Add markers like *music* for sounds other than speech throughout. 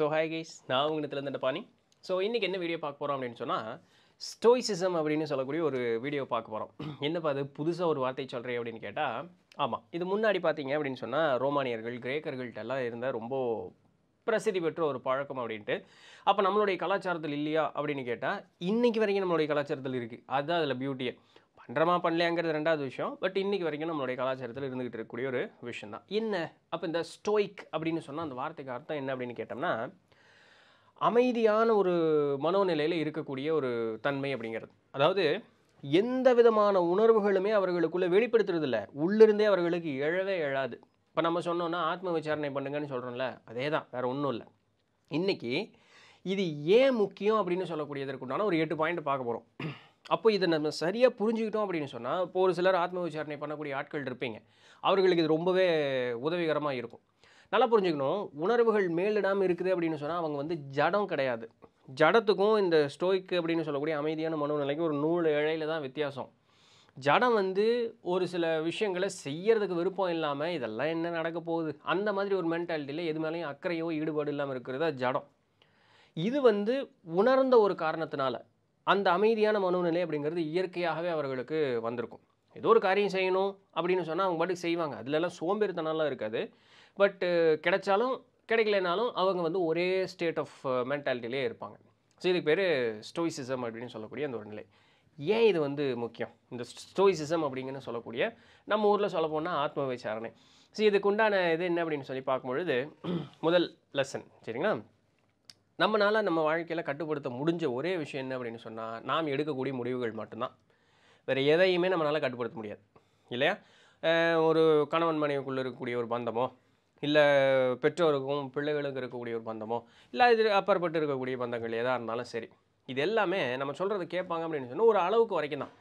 so hi guys நான் உங்கள் இடத்துல பாணி ஸோ இன்றைக்கி என்ன வீடியோ பார்க்க போகிறோம் அப்படின்னு சொன்னால் ஸ்டோய்சிசம் அப்படின்னு சொல்லக்கூடிய ஒரு வீடியோ பார்க்க போகிறோம் என்னப்பா அது புதுசாக ஒரு வார்த்தை சொல்கிறேன் அப்படின்னு கேட்டால் ஆமாம் இது முன்னாடி பார்த்தீங்க அப்படின்னு சொன்னால் ரோமானியர்கள் எல்லாம் இருந்தால் ரொம்ப பிரசித்தி பெற்ற ஒரு பழக்கம் அப்படின்ட்டு அப்போ நம்மளுடைய கலாச்சாரத்தில் இல்லையா அப்படின்னு கேட்டால் இன்றைக்கி வரைக்கும் நம்மளுடைய கலாச்சாரத்தில் இருக்குது அதுதான் அதில் பியூட்டியை ட்ரமா பண்ணலையாங்கிறது ரெண்டாவது விஷயம் பட் இன்றைக்கி வரைக்கும் நம்மளுடைய கலாச்சாரத்தில் இருந்துகிட்டு இருக்கக்கூடிய ஒரு விஷயம் தான் என்ன அப்போ இந்த ஸ்டோய்க் அப்படின்னு சொன்னால் அந்த வார்த்தைக்கு அர்த்தம் என்ன அப்படின்னு கேட்டோம்னா அமைதியான ஒரு மனோநிலையில் இருக்கக்கூடிய ஒரு தன்மை அப்படிங்கிறது அதாவது எந்த விதமான உணர்வுகளுமே அவர்களுக்குள்ளே வெளிப்படுத்துறதில்ல உள்ளிருந்தே அவர்களுக்கு எழவே எழாது இப்போ நம்ம சொன்னோன்னா ஆத்ம விசாரணை பண்ணுங்கன்னு சொல்கிறோம்ல அதே தான் வேறு ஒன்றும் இல்லை இன்றைக்கி இது ஏன் முக்கியம் அப்படின்னு சொல்லக்கூடியதற்குண்டான ஒரு எட்டு பாயிண்ட் பார்க்க போகிறோம் அப்போ இதை நம்ம சரியாக புரிஞ்சுக்கிட்டோம் அப்படின்னு சொன்னால் இப்போ ஒரு சிலர் ஆத்ம விசாரணை பண்ணக்கூடிய ஆட்கள் இருப்பீங்க அவர்களுக்கு இது ரொம்பவே உதவிகரமாக இருக்கும் நல்லா புரிஞ்சுக்கணும் உணர்வுகள் மேலிடாமல் இருக்குது அப்படின்னு சொன்னால் அவங்க வந்து ஜடம் கிடையாது ஜடத்துக்கும் இந்த ஸ்டோய்க்கு அப்படின்னு சொல்லக்கூடிய அமைதியான மனோநிலைக்கு ஒரு நூல் இழையில் தான் வித்தியாசம் ஜடம் வந்து ஒரு சில விஷயங்களை செய்யறதுக்கு விருப்பம் இல்லாமல் இதெல்லாம் என்ன நடக்க போகுது அந்த மாதிரி ஒரு மென்டாலிட்டியில் எது மேலேயும் அக்கறையோ ஈடுபாடு இல்லாமல் இருக்கிறதா ஜடம் இது வந்து உணர்ந்த ஒரு காரணத்தினால அந்த அமைதியான மனோநிலை அப்படிங்கிறது இயற்கையாகவே அவர்களுக்கு வந்திருக்கும் ஏதோ ஒரு காரியம் செய்யணும் அப்படின்னு சொன்னால் அவங்க பாட்டுக்கு செய்வாங்க அதிலெல்லாம் சோம்பேறித்தனாலாம் இருக்காது பட்டு கிடைச்சாலும் கிடைக்கலனாலும் அவங்க வந்து ஒரே ஸ்டேட் ஆஃப் மென்டாலிட்டிலே இருப்பாங்க ஸோ இதுக்கு பேர் ஸ்டோயிசிசம் அப்படின்னு சொல்லக்கூடிய அந்த ஒரு நிலை ஏன் இது வந்து முக்கியம் இந்த ஸ்டோயிசிசம் அப்படிங்கன்னு சொல்லக்கூடிய நம்ம ஊரில் சொல்ல போனால் ஆத்ம விசாரணை ஸோ இதுக்குண்டான இது என்ன அப்படின்னு சொல்லி பார்க்கும்பொழுது முதல் லெசன் சரிங்களா நம்மளால் நம்ம வாழ்க்கையில் கட்டுப்படுத்த முடிஞ்ச ஒரே விஷயம் என்ன அப்படின்னு சொன்னால் நாம் எடுக்கக்கூடிய முடிவுகள் மட்டும்தான் வேறு எதையுமே நம்மளால் கட்டுப்படுத்த முடியாது இல்லையா ஒரு கணவன் மனைவிக்குள்ளே இருக்கக்கூடிய ஒரு பந்தமோ இல்லை பெற்றோருக்கும் பிள்ளைகளுக்கு இருக்கக்கூடிய ஒரு பந்தமோ இல்லை இது அப்பாற்பட்டு இருக்கக்கூடிய பந்தங்கள் எதாக இருந்தாலும் சரி இது எல்லாமே நம்ம சொல்கிறது கேட்பாங்க அப்படின்னு சொன்னால் ஒரு அளவுக்கு வரைக்கும் தான்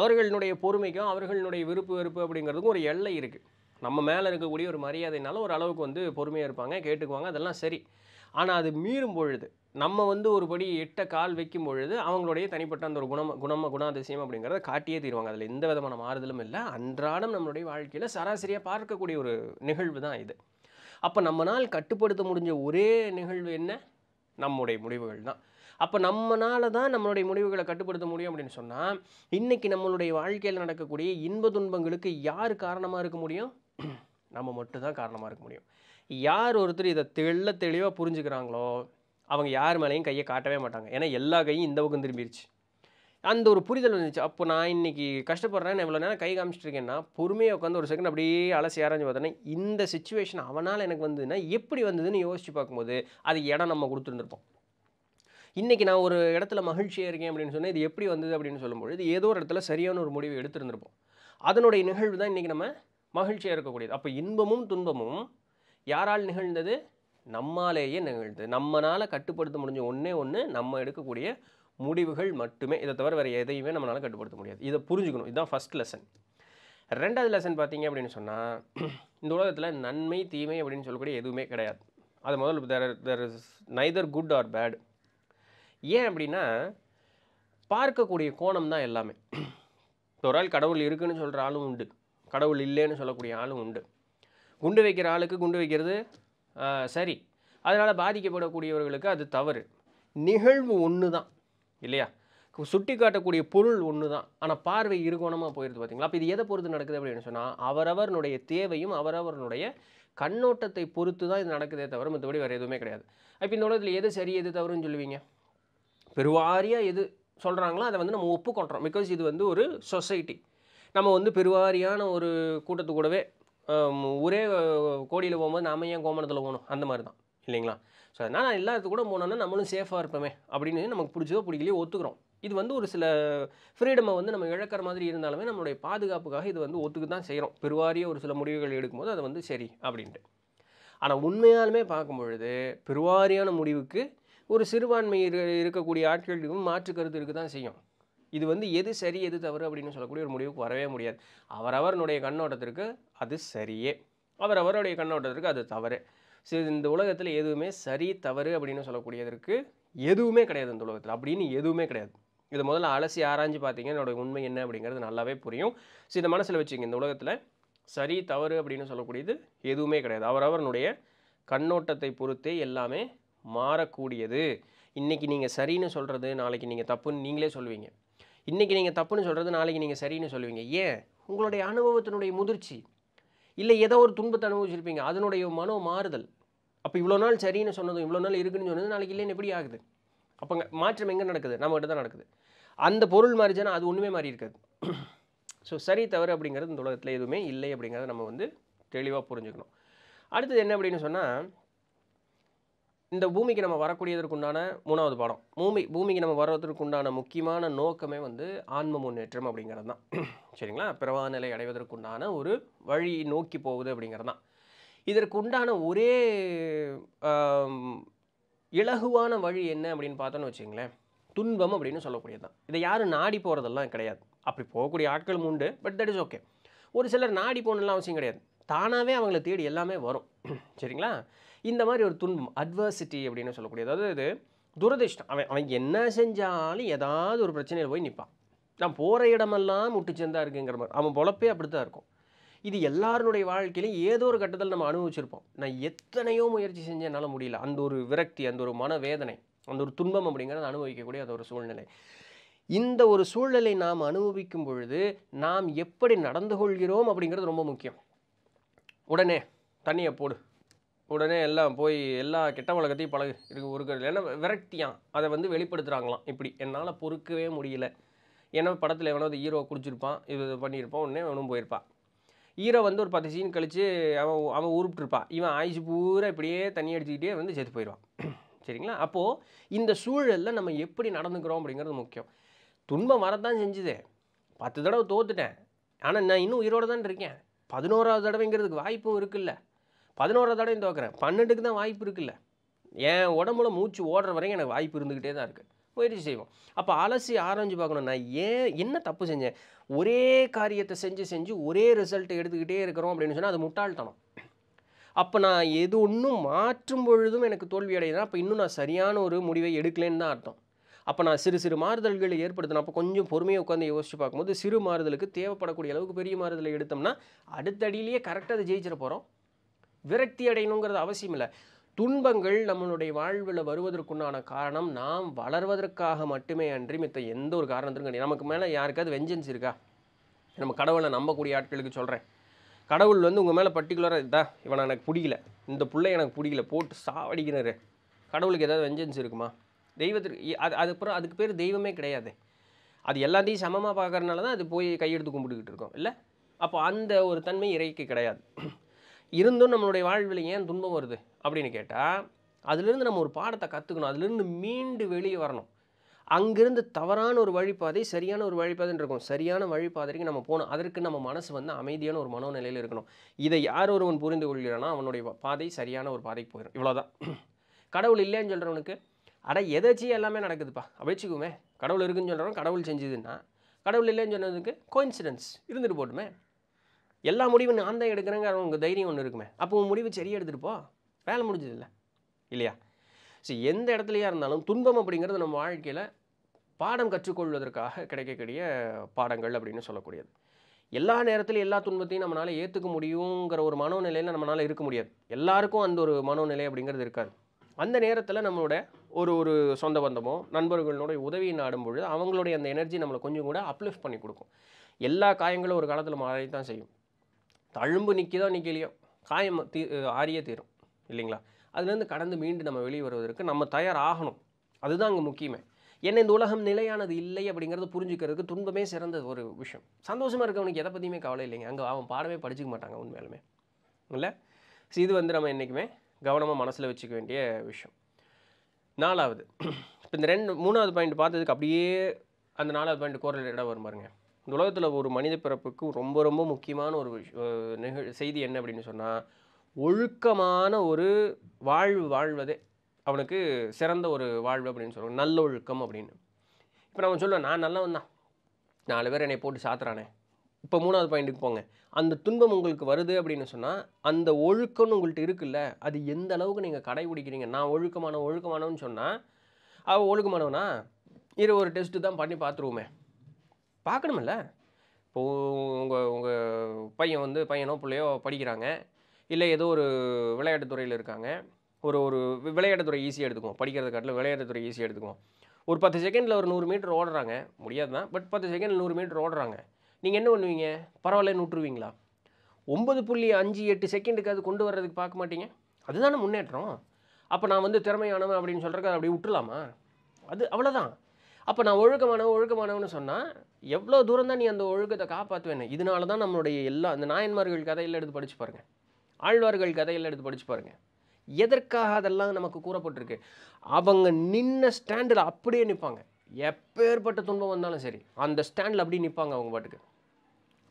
அவர்களுடைய பொறுமைக்கும் அவர்களுடைய விருப்பு வெறுப்பு அப்படிங்கிறதுக்கும் ஒரு எல்லை இருக்குது நம்ம மேலே இருக்கக்கூடிய ஒரு மரியாதைனால ஒரு அளவுக்கு வந்து பொறுமையாக இருப்பாங்க கேட்டுக்குவாங்க அதெல்லாம் சரி ஆனால் அது மீறும் பொழுது நம்ம வந்து ஒரு படி எட்ட கால் வைக்கும் பொழுது அவங்களுடைய தனிப்பட்ட அந்த ஒரு குணம் குணம குணாதிசயம் அப்படிங்கிறத காட்டியே தீருவாங்க அதில் எந்த விதமான மாறுதலும் இல்லை அன்றாடம் நம்மளுடைய வாழ்க்கையில் சராசரியாக பார்க்கக்கூடிய ஒரு நிகழ்வு தான் இது அப்போ நம்மளால் கட்டுப்படுத்த முடிஞ்ச ஒரே நிகழ்வு என்ன நம்முடைய முடிவுகள் தான் அப்போ நம்மளால தான் நம்மளுடைய முடிவுகளை கட்டுப்படுத்த முடியும் அப்படின்னு சொன்னால் இன்றைக்கி நம்மளுடைய வாழ்க்கையில் நடக்கக்கூடிய இன்ப துன்பங்களுக்கு யார் காரணமாக இருக்க முடியும் நம்ம மட்டும்தான் காரணமாக இருக்க முடியும் யார் ஒருத்தர் இதை தெள்ள தெளிவாக புரிஞ்சுக்கிறாங்களோ அவங்க யார் மேலேயும் கையை காட்டவே மாட்டாங்க ஏன்னா எல்லா கையும் இந்த பக்கம் திரும்பிடுச்சு அந்த ஒரு புரிதல் வந்துச்சு அப்போ நான் இன்றைக்கி கஷ்டப்படுறேன்னு எவ்வளோ நேரம் கை காமிச்சிட்ருக்கேன்னா பொறுமையாக உட்காந்து ஒரு செகண்ட் அப்படியே அலசி யாராச்சும் பார்த்தோன்னா இந்த சுச்சுவேஷன் அவனால் எனக்கு வந்ததுன்னா எப்படி வந்ததுன்னு யோசித்து பார்க்கும்போது அது இடம் நம்ம கொடுத்துருந்துருப்போம் இன்றைக்கி நான் ஒரு இடத்துல மகிழ்ச்சியாக இருக்கேன் அப்படின்னு சொன்னால் இது எப்படி வந்தது அப்படின்னு சொல்லும்பொழுது ஏதோ ஒரு இடத்துல சரியான ஒரு முடிவு எடுத்திருந்திருப்போம் அதனுடைய நிகழ்வு தான் இன்றைக்கி நம்ம மகிழ்ச்சியாக இருக்கக்கூடியது அப்போ இன்பமும் துன்பமும் யாரால் நிகழ்ந்தது நம்மாலேயே நிகழ்ந்தது நம்மளால் கட்டுப்படுத்த முடிஞ்ச ஒன்றே ஒன்று நம்ம எடுக்கக்கூடிய முடிவுகள் மட்டுமே இதை தவிர வேறு எதையுமே நம்மளால் கட்டுப்படுத்த முடியாது இதை புரிஞ்சுக்கணும் இதுதான் ஃபஸ்ட் லெசன் ரெண்டாவது லெசன் பார்த்தீங்க அப்படின்னு சொன்னால் இந்த உலகத்தில் நன்மை தீமை அப்படின்னு சொல்லக்கூடிய எதுவுமே கிடையாது அது முதல் there there is neither good or bad ஏன் அப்படின்னா பார்க்கக்கூடிய கோணம் தான் எல்லாமே ஒரு ஆள் கடவுள் இருக்குதுன்னு சொல்கிற ஆளும் உண்டு கடவுள் இல்லைன்னு சொல்லக்கூடிய ஆளும் உண்டு குண்டு வைக்கிற ஆளுக்கு குண்டு வைக்கிறது சரி அதனால் பாதிக்கப்படக்கூடியவர்களுக்கு அது தவறு நிகழ்வு ஒன்று தான் இல்லையா சுட்டி காட்டக்கூடிய பொருள் ஒன்று தான் ஆனால் பார்வை இருகோணமாக போயிடுது பார்த்தீங்களா அப்போ இது எதை பொறுத்து நடக்குது அப்படின்னு சொன்னால் அவரவர்னுடைய தேவையும் அவரவருடைய கண்ணோட்டத்தை பொறுத்து தான் இது நடக்குதே தவிர மற்றபடி வேறு எதுவுமே கிடையாது அப்போ இந்த உலகத்தில் எது சரி எது தவறுன்னு சொல்லுவீங்க பெருவாரியாக எது சொல்கிறாங்களோ அதை வந்து நம்ம ஒப்புக்கொள்கிறோம் பிகாஸ் இது வந்து ஒரு சொசைட்டி நம்ம வந்து பெருவாரியான ஒரு கூட்டத்து கூடவே ஒரே கோடியில் போகும்போது நாம் ஏன் கோமணத்தில் போகணும் அந்த மாதிரி தான் இல்லைங்களா ஸோ அதனால் நான் எல்லாத்து கூட போனோன்னா நம்மளும் சேஃபாக இருப்போமே அப்படின்னு நமக்கு பிடிச்சதோ பிடிக்கலையோ ஒத்துக்கிறோம் இது வந்து ஒரு சில ஃப்ரீடமை வந்து நம்ம இழக்கிற மாதிரி இருந்தாலுமே நம்மளுடைய பாதுகாப்புக்காக இது வந்து ஒத்துக்கு தான் செய்கிறோம் பெருவாரிய ஒரு சில முடிவுகள் எடுக்கும்போது அது வந்து சரி அப்படின்ட்டு ஆனால் உண்மையாலுமே பார்க்கும் பொழுது பெருவாரியான முடிவுக்கு ஒரு சிறுபான்மை இருக்கக்கூடிய ஆட்களுக்கும் மாற்று கருத்து இருக்க தான் செய்யும் இது வந்து எது சரி எது தவறு அப்படின்னு சொல்லக்கூடிய ஒரு முடிவுக்கு வரவே முடியாது அவரவருடைய கண்ணோட்டத்திற்கு அது சரியே அவர் அவருடைய கண்ணோட்டத்திற்கு அது தவறு சரி இந்த உலகத்தில் எதுவுமே சரி தவறு அப்படின்னு சொல்லக்கூடியதற்கு எதுவுமே கிடையாது இந்த உலகத்தில் அப்படின்னு எதுவுமே கிடையாது இதை முதல்ல அலசி ஆராய்ஞ்சு பார்த்தீங்க என்னோட உண்மை என்ன அப்படிங்கிறது நல்லாவே புரியும் ஸோ இந்த மனசில் வச்சுங்க இந்த உலகத்தில் சரி தவறு அப்படின்னு சொல்லக்கூடியது எதுவுமே கிடையாது அவரவருடைய கண்ணோட்டத்தை பொறுத்தே எல்லாமே மாறக்கூடியது இன்றைக்கி நீங்கள் சரின்னு சொல்கிறது நாளைக்கு நீங்கள் தப்புன்னு நீங்களே சொல்லுவீங்க இன்றைக்கி நீங்கள் தப்புன்னு சொல்கிறது நாளைக்கு நீங்கள் சரின்னு சொல்லுவீங்க ஏன் உங்களுடைய அனுபவத்தினுடைய முதிர்ச்சி இல்லை ஏதோ ஒரு துன்பத்தை அனுபவிச்சிருப்பீங்க அதனுடைய மனோ மாறுதல் அப்போ இவ்வளோ நாள் சரின்னு சொன்னதும் இவ்வளோ நாள் இருக்குன்னு சொன்னது நாளைக்கு இல்லைன்னு எப்படி ஆகுது அப்போ மாற்றம் எங்கே நடக்குது நம்மகிட்ட தான் நடக்குது அந்த பொருள் மாறிச்சுன்னா அது ஒன்றுமே மாறி இருக்காது ஸோ *clears throat* சரி தவறு அப்படிங்கிறது இந்த உலகத்தில் எதுவுமே இல்லை அப்படிங்கிறத நம்ம வந்து தெளிவாக புரிஞ்சுக்கணும் அடுத்தது என்ன அப்படின்னு சொன்னால் இந்த பூமிக்கு நம்ம வரக்கூடியதற்குண்டான மூணாவது பாடம் பூமி பூமிக்கு நம்ம வர்றதற்குண்டான முக்கியமான நோக்கமே வந்து ஆன்ம முன்னேற்றம் அப்படிங்கிறது தான் சரிங்களா பிறவா நிலை அடைவதற்குண்டான ஒரு வழி நோக்கி போகுது அப்படிங்கிறது தான் இதற்குண்டான ஒரே இலகுவான வழி என்ன அப்படின்னு பார்த்தோன்னு வச்சுங்களேன் துன்பம் அப்படின்னு சொல்லக்கூடியது தான் இதை யாரும் நாடி போகிறதெல்லாம் கிடையாது அப்படி போகக்கூடிய ஆட்களும் உண்டு பட் தட் இஸ் ஓகே ஒரு சிலர் நாடி போகணுலாம் அவசியம் கிடையாது தானாகவே அவங்கள தேடி எல்லாமே வரும் சரிங்களா இந்த மாதிரி ஒரு துன்பம் அட்வர்சிட்டி அப்படின்னு சொல்லக்கூடிய அதாவது இது துரதிருஷ்டம் அவன் அவன் என்ன செஞ்சாலும் ஏதாவது ஒரு பிரச்சனையில் போய் நிற்பான் நான் போகிற இடமெல்லாம் முட்டுச்சந்தா இருக்குங்கிற மாதிரி அவன் பொழப்பே அப்படி தான் இருக்கும் இது எல்லாருடைய வாழ்க்கையிலையும் ஏதோ ஒரு கட்டத்தில் நம்ம அனுபவிச்சிருப்போம் நான் எத்தனையோ முயற்சி செஞ்சு என்னால் முடியல அந்த ஒரு விரக்தி அந்த ஒரு மனவேதனை அந்த ஒரு துன்பம் அப்படிங்கிறத அனுபவிக்கக்கூடிய அது ஒரு சூழ்நிலை இந்த ஒரு சூழ்நிலை நாம் அனுபவிக்கும் பொழுது நாம் எப்படி நடந்து கொள்கிறோம் அப்படிங்கிறது ரொம்ப முக்கியம் உடனே தண்ணியை போடு உடனே எல்லாம் போய் எல்லா கெட்ட பழக்கத்தையும் பழகு இருக்கு ஒருக்கிறது ஏன்னா விரக்தியாக அதை வந்து வெளிப்படுத்துகிறாங்களாம் இப்படி என்னால் பொறுக்கவே முடியல ஏன்னா படத்தில் எவனாவது ஹீரோ குடிச்சிருப்பான் இது பண்ணியிருப்பான் உடனே அவனும் போயிருப்பான் ஹீரோ வந்து ஒரு பத்து சீன் கழித்து அவன் அவன் உருப்பிட்டுருப்பான் இவன் ஆயிச்சு பூரா இப்படியே தண்ணி அடிச்சுக்கிட்டே வந்து சேர்த்து போயிடுவான் *clears throat* சரிங்களா அப்போது இந்த சூழலில் நம்ம எப்படி நடந்துக்கிறோம் அப்படிங்கிறது முக்கியம் துன்பம் வரத்தான் செஞ்சுது பத்து தடவை தோத்துட்டேன் ஆனால் நான் இன்னும் உயிரோடு தான் இருக்கேன் பதினோராவது தடவைங்கிறதுக்கு வாய்ப்பும் இருக்குல்ல பதினோரு தடவையும் தோக்குறேன் பன்னெண்டுக்கு தான் வாய்ப்பு இருக்குல்ல என் உடம்புல மூச்சு ஓடுற வரைக்கும் எனக்கு வாய்ப்பு இருந்துக்கிட்டே தான் இருக்குது முயற்சி செய்வோம் அப்போ அலசி ஆராய்ஞ்சு பார்க்கணும் நான் ஏன் என்ன தப்பு செஞ்சேன் ஒரே காரியத்தை செஞ்சு செஞ்சு ஒரே ரிசல்ட்டை எடுத்துக்கிட்டே இருக்கிறோம் அப்படின்னு சொன்னால் அது முட்டாள்தனம் அப்போ நான் எது ஒன்றும் மாற்றும் பொழுதும் எனக்கு தோல்வி அடையிறேன் அப்போ இன்னும் நான் சரியான ஒரு முடிவை எடுக்கலன்னு தான் அர்த்தம் அப்போ நான் சிறு சிறு மாறுதல்களை ஏற்படுத்தினேன் அப்போ கொஞ்சம் பொறுமையை உட்காந்து யோசிச்சு பார்க்கும்போது சிறு மாறுதலுக்கு தேவைப்படக்கூடிய அளவுக்கு பெரிய மாறுதலை எடுத்தோம்னா அடுத்தடியிலேயே கரெக்டாக அதை ஜெயிச்சிட போகிறோம் விரக்தி அடையணுங்கிறது அவசியம் இல்லை துன்பங்கள் நம்மளுடைய வாழ்வில் வருவதற்குண்டான காரணம் நாம் வளர்வதற்காக மட்டுமே அன்றி மித்த எந்த ஒரு காரணத்திலும் கிடையாது நமக்கு மேலே யாருக்காவது வெஞ்சன்ஸ் இருக்கா நம்ம கடவுளை நம்பக்கூடிய ஆட்களுக்கு சொல்கிறேன் கடவுள் வந்து உங்கள் மேலே பர்டிகுலராக இதான் இவனை எனக்கு பிடிக்கல இந்த பிள்ளை எனக்கு பிடிக்கல போட்டு சாவடிக்கிறாரு கடவுளுக்கு ஏதாவது வெஞ்சன்ஸ் இருக்குமா தெய்வத்திற்கு அது அதுக்கப்புறம் அதுக்கு பேர் தெய்வமே கிடையாது அது எல்லாத்தையும் சமமாக பார்க்குறதுனால தான் அது போய் கையெடுத்து கும்பிட்டுக்கிட்டு இருக்கோம் இல்லை அப்போ அந்த ஒரு தன்மை இறைக்கு கிடையாது இருந்தும் நம்மளுடைய வாழ்வில் ஏன் துன்பம் வருது அப்படின்னு கேட்டால் அதுலேருந்து நம்ம ஒரு பாடத்தை கற்றுக்கணும் அதுலேருந்து மீண்டு வெளியே வரணும் அங்கேருந்து தவறான ஒரு வழிபாதை சரியான ஒரு வழிபாதைன்னு இருக்கும் சரியான வழிபாதைக்கு நம்ம போகணும் அதற்கு நம்ம மனசு வந்து அமைதியான ஒரு மனோநிலையில் இருக்கணும் இதை யார் ஒருவன் புரிந்து கொள்கிறானா அவனுடைய பாதை சரியான ஒரு பாதைக்கு போயிடும் இவ்வளோதான் கடவுள் இல்லைன்னு சொல்கிறவனுக்கு அட எதாச்சும் எல்லாமே நடக்குதுப்பா அப்படிச்சுக்குமே கடவுள் இருக்குன்னு சொல்கிறவன் கடவுள் செஞ்சதுன்னா கடவுள் இல்லைன்னு சொன்னதுக்கு கோயின்சிடென்ஸ் இருந்துட்டு போட்டுமே எல்லா முடிவும் நான் தான் எடுக்கிறேங்க உங்கள் தைரியம் ஒன்று இருக்குமே அப்போ உன் முடிவு சரியாக எடுத்துகிட்டு போ வேலை முடிஞ்சது இல்லை இல்லையா ஸோ எந்த இடத்துலையா இருந்தாலும் துன்பம் அப்படிங்கிறது நம்ம வாழ்க்கையில் பாடம் கற்றுக்கொள்வதற்காக கிடைக்கக்கூடிய பாடங்கள் அப்படின்னு சொல்லக்கூடியது எல்லா நேரத்திலையும் எல்லா துன்பத்தையும் நம்மளால் ஏற்றுக்க முடியுங்கிற ஒரு மனோநிலையில் நம்மளால் இருக்க முடியாது எல்லாருக்கும் அந்த ஒரு மனோநிலை அப்படிங்கிறது இருக்காது அந்த நேரத்தில் நம்மளோட ஒரு ஒரு சொந்த பந்தமோ நண்பர்களோட உதவியை நாடும் பொழுது அவங்களுடைய அந்த எனர்ஜி நம்மளை கொஞ்சம் கூட அப்லிஃப்ட் பண்ணி கொடுக்கும் எல்லா காயங்களும் ஒரு காலத்தில் மாறி தான் செய்யும் தழும்பு நிற்கிதோ நிற்கலையோ காயம் தீ ஆறியே தீரும் இல்லைங்களா அதுலேருந்து கடந்து மீண்டு நம்ம வெளியே வருவதற்கு நம்ம தயாராகணும் அதுதான் அங்கே முக்கியமே ஏன்னா இந்த உலகம் நிலையானது இல்லை அப்படிங்கிறத புரிஞ்சுக்கிறதுக்கு துன்பமே சிறந்த ஒரு விஷயம் சந்தோஷமாக இருக்கவனுக்கு எதை பற்றியுமே கவலை இல்லைங்க அங்கே அவன் பாடமே படிச்சுக்க மாட்டாங்க உண்மையாலுமே இல்லை இது வந்து நம்ம என்றைக்குமே கவனமாக மனசில் வச்சுக்க வேண்டிய விஷயம் நாலாவது இப்போ இந்த ரெண்டு மூணாவது பாயிண்ட் பார்த்ததுக்கு அப்படியே அந்த நாலாவது பாயிண்ட் கோரல் இடம் வரும் பாருங்கள் இந்த உலகத்தில் ஒரு மனித பிறப்புக்கு ரொம்ப ரொம்ப முக்கியமான ஒரு நிகழ் செய்தி என்ன அப்படின்னு சொன்னால் ஒழுக்கமான ஒரு வாழ்வு வாழ்வதே அவனுக்கு சிறந்த ஒரு வாழ்வு அப்படின்னு சொல்லுவோம் நல்ல ஒழுக்கம் அப்படின்னு இப்போ நம்ம சொல்லுவேன் நான் நல்லவன் தான் நாலு பேர் என்னை போட்டு சாத்துறானே இப்போ மூணாவது பாயிண்ட்டுக்கு போங்க அந்த துன்பம் உங்களுக்கு வருது அப்படின்னு சொன்னால் அந்த ஒழுக்கம்னு உங்கள்கிட்ட இருக்குல்ல அது எந்த அளவுக்கு நீங்கள் கடைபிடிக்கிறீங்க நான் ஒழுக்கமான ஒழுக்கமானவன்னு சொன்னால் அவள் ஒழுக்கமானவனா இரு ஒரு டெஸ்ட்டு தான் பண்ணி பார்த்துருவோமே பார்க்கணுமில்ல இப்போது உங்கள் உங்கள் பையன் வந்து பையனோ பிள்ளையோ படிக்கிறாங்க இல்லை ஏதோ ஒரு விளையாட்டு துறையில் இருக்காங்க ஒரு ஒரு விளையாட்டு துறை ஈஸியாக எடுத்துக்குவோம் படிக்கிறது காட்டில் துறை ஈஸியாக எடுத்துக்குவோம் ஒரு பத்து செகண்டில் ஒரு நூறு மீட்டர் ஓடுறாங்க முடியாது தான் பட் பத்து செகண்டில் நூறு மீட்டர் ஓடுறாங்க நீங்கள் என்ன பண்ணுவீங்க பரவாயில்லன்னு நூற்றுருவீங்களா ஒம்பது புள்ளி அஞ்சு எட்டு செகண்டுக்கு அது கொண்டு வர்றதுக்கு பார்க்க மாட்டீங்க அதுதானே முன்னேற்றம் அப்போ நான் வந்து திறமையானவன் அப்படின்னு சொல்கிறக்கு அப்படி விட்டுலாமா அது அவ்வளோதான் அப்போ நான் ஒழுக்கமானவன் ஒழுக்கமானவன்னு சொன்னால் எவ்வளோ தூரம் தான் நீ அந்த ஒழுக்கத்தை காப்பாற்றுவேன் இதனால தான் நம்மளுடைய எல்லா அந்த நாயன்மார்கள் கதையில் எடுத்து படித்து பாருங்கள் ஆழ்வார்கள் கதையில் எடுத்து படித்து பாருங்கள் எதற்காக அதெல்லாம் நமக்கு கூறப்பட்டிருக்கு அவங்க நின்ன ஸ்டாண்டில் அப்படியே நிற்பாங்க எப்பேற்பட்ட துன்பம் வந்தாலும் சரி அந்த ஸ்டாண்டில் அப்படியே நிற்பாங்க அவங்க பாட்டுக்கு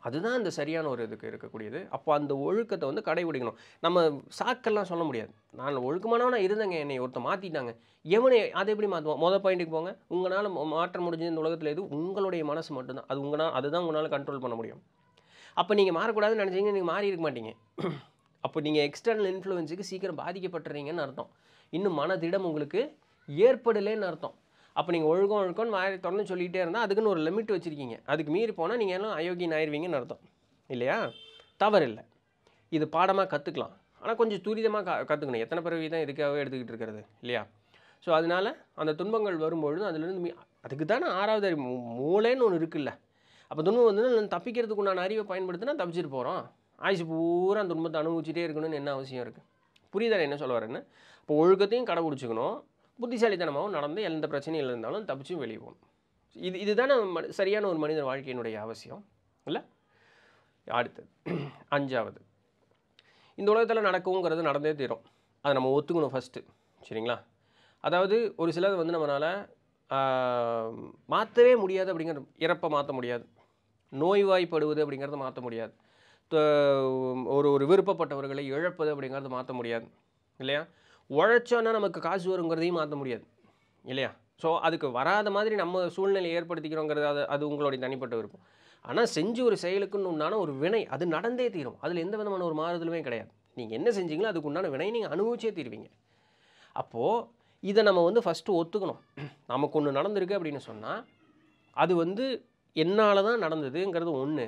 அதுதான் இந்த சரியான ஒரு இதுக்கு இருக்கக்கூடியது அப்போ அந்த ஒழுக்கத்தை வந்து கடைபிடிக்கணும் நம்ம சாக்கெல்லாம் சொல்ல முடியாது நான் ஒழுக்கமானவனாக இருந்தேங்க என்னை ஒருத்தர் மாற்றிட்டாங்க எவனை அதை எப்படி மாற்றுவோம் மொதல் பாயிண்ட்டுக்கு போங்க உங்களால் மாற்ற முடிஞ்சது இந்த உலகத்தில் எது உங்களுடைய மனசு மட்டும்தான் அது உங்களால் அதுதான் உங்களால் கண்ட்ரோல் பண்ண முடியும் அப்போ நீங்கள் மாறக்கூடாதுன்னு நினச்சிங்க நீங்கள் மாறி இருக்க மாட்டீங்க அப்போ நீங்கள் எக்ஸ்டர்னல் இன்ஃப்ளூயன்ஸுக்கு சீக்கிரம் பாதிக்கப்பட்டுறீங்கன்னு அர்த்தம் இன்னும் மனதிடம் உங்களுக்கு ஏற்படலேன்னு அர்த்தம் அப்போ நீங்கள் ஒழுக்கம் ஒழுக்கம்னு வாயை தொடர்ந்து சொல்லிகிட்டே இருந்தால் அதுக்குன்னு ஒரு லிமிட் வச்சுருக்கீங்க அதுக்கு மீறி போனால் நீங்கள் எல்லாம் அயோக்கியன் ஆயிடுவீங்கன்னு அர்த்தம் இல்லையா தவறு இல்லை இது பாடமாக கற்றுக்கலாம் ஆனால் கொஞ்சம் துரிதமாக க கற்றுக்கணும் எத்தனை பிறவி தான் இதுக்காகவே எடுத்துக்கிட்டு இருக்கிறது இல்லையா ஸோ அதனால் அந்த துன்பங்கள் வரும்பொழுது அதுலேருந்து மீ அதுக்கு தானே ஆறாவது அறிவு மூளைன்னு ஒன்று இருக்குல்ல அப்போ துன்பம் வந்து தப்பிக்கிறதுக்கு உண்டான அறிவை பயன்படுத்தினா தப்பிச்சிட்டு போகிறோம் ஆயுசு பூரா துன்பத்தை அனுபவிச்சுட்டே இருக்கணும்னு என்ன அவசியம் இருக்குது புரியுதா என்ன சொல்ல வரேன்னு இப்போ ஒழுக்கத்தையும் கடைபிடிச்சிக்கணும் புத்திசாலித்தனமாகவும் நடந்து எந்த பிரச்சனையில் இருந்தாலும் தப்பிச்சும் வெளியே போகணும் இது இதுதானே சரியான ஒரு மனிதன் வாழ்க்கையினுடைய அவசியம் இல்லை அடுத்தது அஞ்சாவது இந்த உலகத்தில் நடக்குங்கிறது நடந்தே தீரும் அதை நம்ம ஒத்துக்கணும் ஃபஸ்ட்டு சரிங்களா அதாவது ஒரு சிலது வந்து நம்மளால் மாற்றவே முடியாது அப்படிங்கிறது இறப்பை மாற்ற முடியாது நோய்வாய்ப்படுவது அப்படிங்கிறத மாற்ற முடியாது ஒரு ஒரு விருப்பப்பட்டவர்களை இழப்பது அப்படிங்கிறது மாற்ற முடியாது இல்லையா உழைச்சோன்னா நமக்கு காசு வருங்கிறதையும் மாற்ற முடியாது இல்லையா ஸோ அதுக்கு வராத மாதிரி நம்ம சூழ்நிலை ஏற்படுத்திக்கிறோங்கிறது அது அது உங்களுடைய தனிப்பட்ட விருப்பம் ஆனால் செஞ்சு ஒரு செயலுக்குன்னு உண்டான ஒரு வினை அது நடந்தே தீரும் அதில் எந்த விதமான ஒரு மாறுதலுமே கிடையாது நீங்கள் என்ன செஞ்சீங்களோ அதுக்கு உண்டான வினை நீங்கள் அனுபவிச்சே தீர்வீங்க அப்போது இதை நம்ம வந்து ஃபஸ்ட்டு ஒத்துக்கணும் நமக்கு ஒன்று நடந்திருக்கு அப்படின்னு சொன்னால் அது வந்து என்னால் தான் நடந்ததுங்கிறது ஒன்று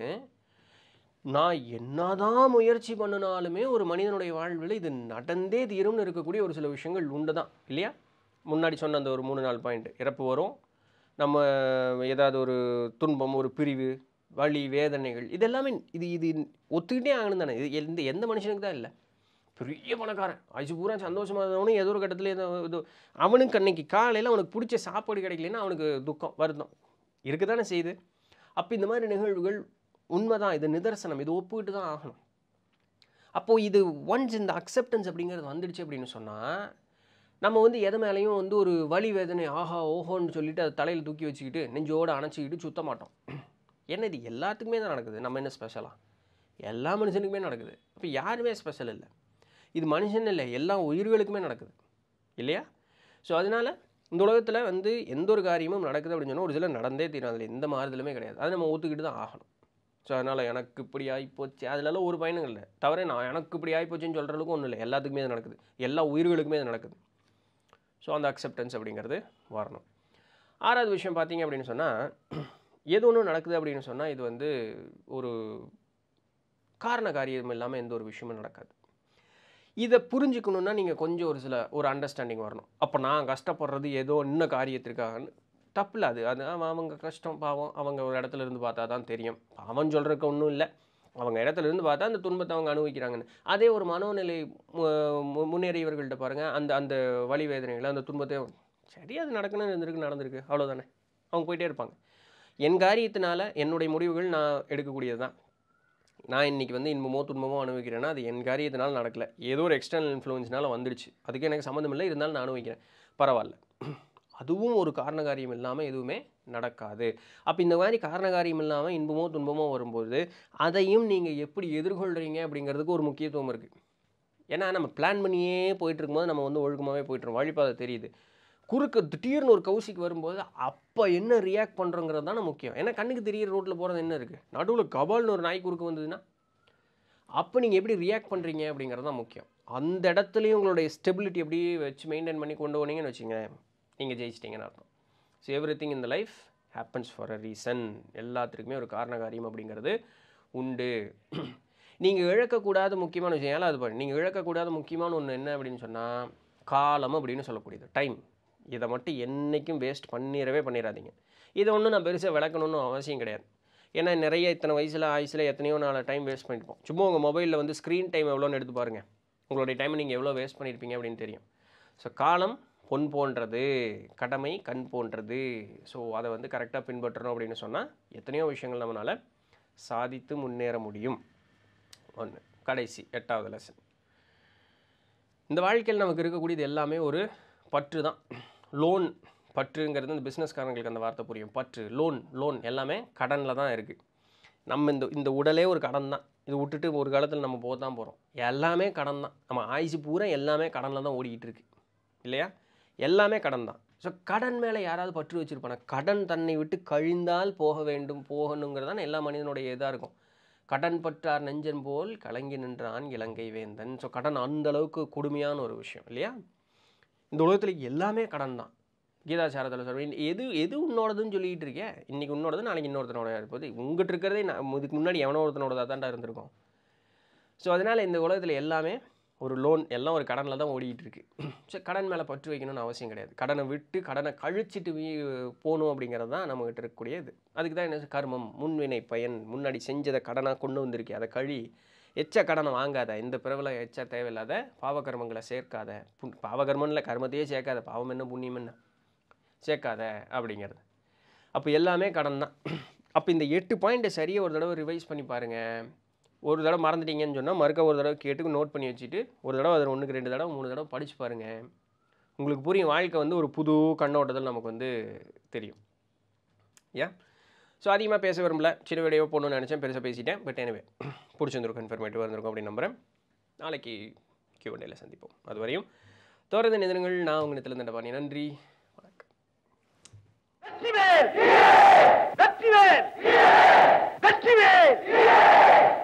நான் என்னதான் முயற்சி பண்ணினாலுமே ஒரு மனிதனுடைய வாழ்வில் இது நடந்தே தீரும்னு இருக்கக்கூடிய ஒரு சில விஷயங்கள் உண்டு தான் இல்லையா முன்னாடி சொன்ன அந்த ஒரு மூணு நாலு பாயிண்ட் இறப்பு வரும் நம்ம ஏதாவது ஒரு துன்பம் ஒரு பிரிவு வழி வேதனைகள் இது எல்லாமே இது இது ஒத்துக்கிட்டே ஆகணும் தானே இது எந்த எந்த மனுஷனுக்கு தான் இல்லை பெரிய பணக்காரன் அஜி பூரா சந்தோஷமாக இருந்தவனும் ஏதோ ஒரு கட்டத்தில் ஏதோ இது அவனுக்கு அன்னைக்கு காலையில் அவனுக்கு பிடிச்ச சாப்பாடு கிடைக்கலன்னா அவனுக்கு துக்கம் வருத்தம் இருக்குதானே தானே செய்யுது அப்போ இந்த மாதிரி நிகழ்வுகள் உண்மைதான் இது நிதர்சனம் இது ஒப்புக்கிட்டு தான் ஆகணும் அப்போது இது ஒன்ஸ் இந்த அக்செப்டன்ஸ் அப்படிங்கிறது வந்துடுச்சு அப்படின்னு சொன்னால் நம்ம வந்து எது மேலேயும் வந்து ஒரு வலி வேதனை ஆஹா ஓஹோன்னு சொல்லிட்டு அதை தலையில் தூக்கி வச்சுக்கிட்டு நெஞ்சோடு அணைச்சிக்கிட்டு சுத்த மாட்டோம் ஏன்னா இது எல்லாத்துக்குமே தான் நடக்குது நம்ம என்ன ஸ்பெஷலாக எல்லா மனுஷனுக்குமே நடக்குது இப்போ யாருமே ஸ்பெஷல் இல்லை இது மனுஷன் இல்லை எல்லா உயிர்களுக்குமே நடக்குது இல்லையா ஸோ அதனால் இந்த உலகத்தில் வந்து எந்த ஒரு காரியமும் நடக்குது அப்படின்னு சொன்னால் ஒரு சில நடந்தே தீரும் அதில் எந்த மாறுதலுமே கிடையாது அதை நம்ம ஒத்துக்கிட்டு தான் ஆகணும் ஸோ அதனால் எனக்கு இப்படி ஆகிப்போச்சு அதிலெல்லாம் ஒரு பயணங்கள் இல்லை தவிர நான் எனக்கு இப்படி ஆகிப்போச்சுன்னு சொல்கிற அளவுக்கு ஒன்றும் இல்லை எல்லாத்துக்குமே அது நடக்குது எல்லா உயிர்களுக்குமே அது நடக்குது ஸோ அந்த அக்செப்டன்ஸ் அப்படிங்கிறது வரணும் ஆறாவது விஷயம் பார்த்தீங்க அப்படின்னு சொன்னால் எது ஒன்றும் நடக்குது அப்படின்னு சொன்னால் இது வந்து ஒரு காரண காரியம் இல்லாமல் எந்த ஒரு விஷயமும் நடக்காது இதை புரிஞ்சுக்கணுன்னா நீங்கள் கொஞ்சம் ஒரு சில ஒரு அண்டர்ஸ்டாண்டிங் வரணும் அப்போ நான் கஷ்டப்படுறது ஏதோ இன்னும் காரியத்திற்காகனு தப்பில்ல அது அது அவங்க கஷ்டம் பாவம் அவங்க ஒரு இடத்துல இருந்து பார்த்தா தான் தெரியும் பாவம் சொல்கிறதுக்கு ஒன்றும் இல்லை அவங்க இடத்துல இருந்து பார்த்தா அந்த துன்பத்தை அவங்க அனுபவிக்கிறாங்கன்னு அதே ஒரு மனோநிலை முன்னேறியவர்கள்ட்ட பாருங்கள் அந்த அந்த வழி வேதனைகளை அந்த துன்பத்தையும் சரி அது நடக்கணும்னு இருந்திருக்கு நடந்திருக்கு அவ்வளோதானே அவங்க போயிட்டே இருப்பாங்க என் காரியத்தினால் என்னுடைய முடிவுகள் நான் எடுக்கக்கூடியது தான் நான் இன்றைக்கி வந்து இன்பமோ துன்பமோ அனுபவிக்கிறேன்னா அது என் காரியத்தினால் நடக்கலை ஏதோ ஒரு எக்ஸ்டர்னல் இன்ஃப்ளூயன்ஸ்னால் வந்துடுச்சு அதுக்கு எனக்கு சம்மந்தம் இல்லை இருந்தாலும் நான் அனுபவிக்கிறேன் பரவாயில்ல அதுவும் ஒரு காரணகாரியம் இல்லாமல் எதுவுமே நடக்காது அப்போ இந்த மாதிரி காரணகாரியம் இல்லாமல் இன்பமோ துன்பமோ வரும்போது அதையும் நீங்கள் எப்படி எதிர்கொள்கிறீங்க அப்படிங்கிறதுக்கு ஒரு முக்கியத்துவம் இருக்குது ஏன்னா நம்ம பிளான் பண்ணியே போயிட்டுருக்கும்போது நம்ம வந்து ஒழுக்கமாகவே போயிட்டுருவோம் வழிபாதை தெரியுது குறுக்கு திடீர்னு ஒரு கவுசிக்கு வரும்போது அப்போ என்ன ரியாக்ட் பண்ணுறோங்கிறது தானே முக்கியம் ஏன்னா கண்ணுக்கு தெரியிற ரோட்டில் போகிறது என்ன இருக்குது நடுவில் கபால்னு ஒரு நாய் குறுக்கு வந்ததுன்னா அப்போ நீங்கள் எப்படி ரியாக்ட் பண்ணுறீங்க அப்படிங்கிறது தான் முக்கியம் அந்த இடத்துலையும் உங்களுடைய ஸ்டெபிலிட்டி எப்படி வச்சு மெயின்டைன் பண்ணி கொண்டு போனீங்கன்னு வச்சுங்களேன் நீங்கள் ஜெயிச்சிட்டிங்கன்னு அர்த்தம் ஸோ எவ்ரி திங் இந்த life happens for a reason எல்லாத்துக்குமே ஒரு காரண காரியம் அப்படிங்கிறது உண்டு நீங்கள் இழக்கக்கூடாத முக்கியமான விஷயம் அது பண்ணி நீங்கள் இழக்கக்கூடாத முக்கியமான ஒன்று என்ன அப்படின்னு சொன்னால் காலம் அப்படின்னு சொல்லக்கூடியது டைம் இதை மட்டும் என்றைக்கும் வேஸ்ட் பண்ணிடவே பண்ணிடாதீங்க இதை ஒன்றும் நான் பெருசாக விளக்கணும்னு அவசியம் கிடையாது ஏன்னா நிறைய இத்தனை வயசில் ஆயுசில் எத்தனையோ நாலு டைம் வேஸ்ட் பண்ணியிருப்போம் சும்மா உங்கள் மொபைலில் வந்து ஸ்க்ரீன் டைம் எவ்வளோன்னு எடுத்து பாருங்கள் உங்களுடைய டைமை நீங்கள் எவ்வளோ வேஸ்ட் பண்ணியிருப்பீங்க அப்படின்னு தெரியும் ஸோ காலம் பொன் போன்றது கடமை கண் போன்றது ஸோ அதை வந்து கரெக்டாக பின்பற்றணும் அப்படின்னு சொன்னால் எத்தனையோ விஷயங்கள் நம்மளால் சாதித்து முன்னேற முடியும் ஒன்று கடைசி எட்டாவது லெசன் இந்த வாழ்க்கையில் நமக்கு இருக்கக்கூடியது எல்லாமே ஒரு பற்று தான் லோன் பற்றுங்கிறது இந்த பிஸ்னஸ்காரங்களுக்கு அந்த வார்த்தை புரியும் பற்று லோன் லோன் எல்லாமே கடனில் தான் இருக்குது நம்ம இந்த இந்த உடலே ஒரு கடன் தான் இது விட்டுட்டு ஒரு காலத்தில் நம்ம போக தான் போகிறோம் எல்லாமே கடன் தான் நம்ம ஆயுசு பூரா எல்லாமே கடனில் தான் ஓடிக்கிட்டு இருக்கு இல்லையா எல்லாமே கடன் தான் ஸோ கடன் மேலே யாராவது பற்று வச்சுருப்பானா கடன் தன்னை விட்டு கழிந்தால் போக வேண்டும் போகணுங்கிறதான் எல்லா மனிதனுடைய இதாக இருக்கும் கடன் பற்றார் நெஞ்சன் போல் கலங்கி நின்றான் இலங்கை வேந்தன் ஸோ கடன் அந்த அளவுக்கு கொடுமையான ஒரு விஷயம் இல்லையா இந்த உலகத்தில் எல்லாமே கடன் தான் கீதாச்சாரத்தில் சொல்கிறேன் எது எது உன்னோடதுன்னு சொல்லிகிட்டு இருக்கேன் இன்றைக்கி உன்னோடது நாளைக்கு இன்னொருத்தனோட இருப்பது உங்கள்கிட்ட இருக்கிறதே நான் இதுக்கு முன்னாடி எவனோ ஒருத்தனோட தான் இருந்திருக்கோம் ஸோ அதனால் இந்த உலகத்தில் எல்லாமே ஒரு லோன் எல்லாம் ஒரு கடனில் தான் ஓடிக்கிட்டு இருக்கு ஸோ கடன் மேலே பற்று வைக்கணும்னு அவசியம் கிடையாது கடனை விட்டு கடனை கழிச்சிட்டு போகணும் அப்படிங்கிறது தான் நம்மகிட்ட இருக்கக்கூடிய இது அதுக்கு தான் என்ன கர்மம் முன்வினை பயன் முன்னாடி செஞ்சதை கடனாக கொண்டு வந்திருக்கே அதை கழி எச்ச கடனை வாங்காத இந்த பிறவில் எச்சா தேவையில்லாத பாவகர்மங்களை சேர்க்காத புண் பாவகர்மம்ல கர்மத்தையே சேர்க்காத பாவம் என்ன புண்ணியம் என்ன சேர்க்காத அப்படிங்கிறது அப்போ எல்லாமே கடன் தான் அப்போ இந்த எட்டு பாயிண்ட்டை சரியாக ஒரு தடவை ரிவைஸ் பண்ணி பாருங்கள் ஒரு தடவை மறந்துட்டீங்கன்னு சொன்னால் மறுக்க ஒரு தடவை கேட்டு நோட் பண்ணி வச்சுட்டு ஒரு தடவை அதில் ஒன்றுக்கு ரெண்டு தடவை மூணு தடவை படித்து பாருங்கள் உங்களுக்கு புரியும் வாழ்க்கை வந்து ஒரு புது கண்ணோட்டத்தில் நமக்கு வந்து தெரியும் ஏன் ஸோ அதிகமாக பேச விரும்பல சிறு வீடியோ போகணுன்னு நினச்சேன் பெருசாக பேசிட்டேன் பட் எனவே பிடிச்சிருந்துருக்கும் இன்ஃபர்மேட்டிவாக இருந்திருக்கும் அப்படின்னு நம்புகிறேன் நாளைக்கு கியூஎன்ஏல சந்திப்போம் அது வரையும் தொடர்ந்து நிதனங்கள் நான் உங்கள் நிலத்தில் நண்டபாணி நன்றி வணக்கம்